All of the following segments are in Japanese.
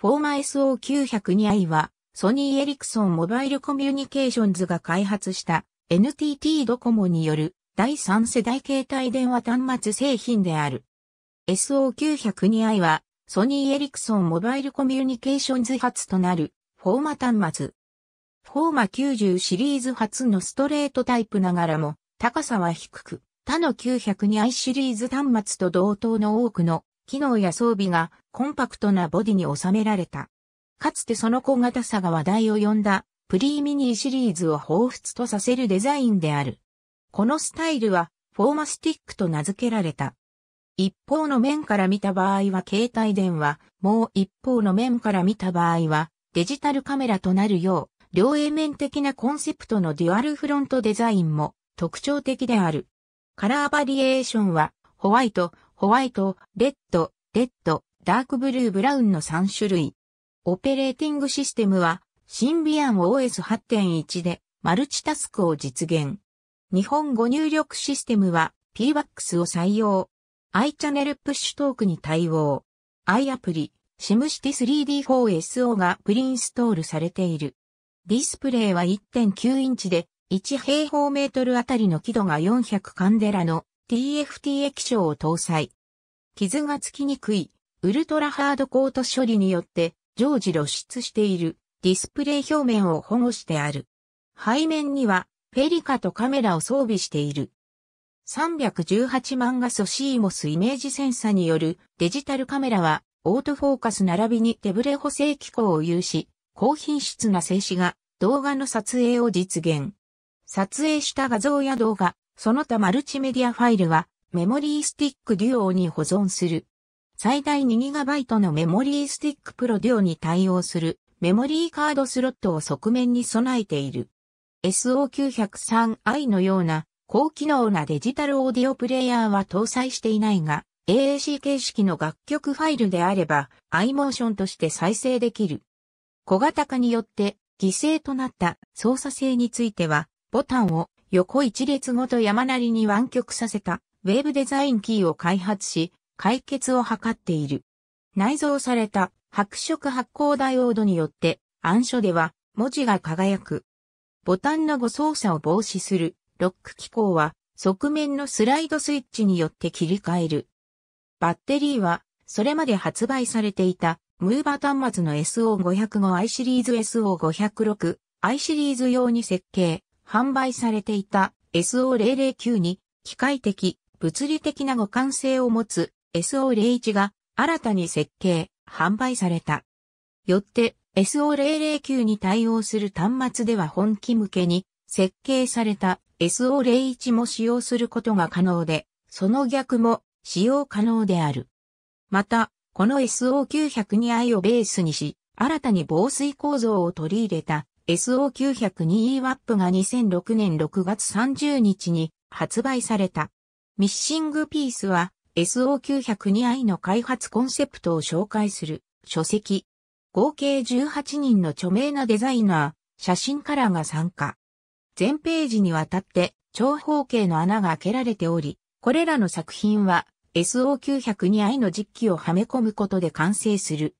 フォーマ SO902i は、ソニーエリクソンモバイルコミュニケーションズが開発した NTT ドコモによる第3世代携帯電話端末製品である。SO902i は、ソニーエリクソンモバイルコミュニケーションズ発となるフォーマ端末。フォーマ90シリーズ初のストレートタイプながらも高さは低く、他の 902i シリーズ端末と同等の多くの機能や装備がコンパクトなボディに収められた。かつてその小型さが話題を呼んだプリーミニーシリーズを彷彿とさせるデザインである。このスタイルはフォーマスティックと名付けられた。一方の面から見た場合は携帯電話、もう一方の面から見た場合はデジタルカメラとなるよう、両 A 面的なコンセプトのデュアルフロントデザインも特徴的である。カラーバリエーションはホワイト、ホワイト、レッド、レッド、ダークブルーブラウンの3種類。オペレーティングシステムは、シンビアン OS8.1 で、マルチタスクを実現。日本語入力システムは、PBAX を採用。i チャンネルプッシュトークに対応。i アプリ、シムシティ 3D4SO がプリインストールされている。ディスプレイは1.9インチで、1平方メートルあたりの輝度が400カンデラの TFT 液晶を搭載。傷がつきにくい、ウルトラハードコート処理によって、常時露出している、ディスプレイ表面を保護してある。背面には、ペリカとカメラを装備している。318万画素 CMOS イメージセンサによるデジタルカメラは、オートフォーカス並びに手ブレ補正機構を有し、高品質な静止画、動画の撮影を実現。撮影した画像や動画、その他マルチメディアファイルはメモリースティックデュオに保存する。最大 2GB のメモリースティックプロデュオに対応するメモリーカードスロットを側面に備えている。SO903i のような高機能なデジタルオーディオプレイヤーは搭載していないが、AAC 形式の楽曲ファイルであれば、iMotion として再生できる。小型化によって犠牲となった操作性については、ボタンを横一列ごと山なりに湾曲させたウェーブデザインキーを開発し、解決を図っている。内蔵された白色発光ダイオードによって暗所では文字が輝く。ボタンの誤操作を防止するロック機構は側面のスライドスイッチによって切り替える。バッテリーはそれまで発売されていたムーバー端末の SO505i シリーズ SO506i シリーズ用に設計、販売されていた SO009 に機械的、物理的な互換性を持つ SO01 が新たに設計、販売された。よって SO009 に対応する端末では本機向けに設計された SO01 も使用することが可能で、その逆も使用可能である。また、この SO902i をベースにし、新たに防水構造を取り入れた SO902EWAP が2006年6月30日に発売された。ミッシングピースは SO902i の開発コンセプトを紹介する書籍。合計18人の著名なデザイナー、写真カラーが参加。全ページにわたって長方形の穴が開けられており、これらの作品は SO902i の実機をはめ込むことで完成する。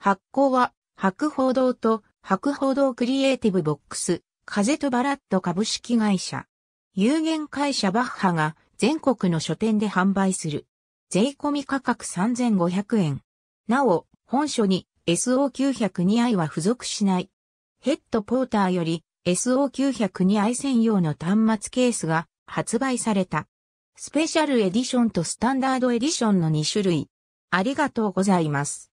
発行は白報堂と白報道クリエイティブボックス、風とバラット株式会社。有限会社バッハが全国の書店で販売する。税込み価格3500円。なお、本書に SO902i は付属しない。ヘッドポーターより SO902i 専用の端末ケースが発売された。スペシャルエディションとスタンダードエディションの2種類。ありがとうございます。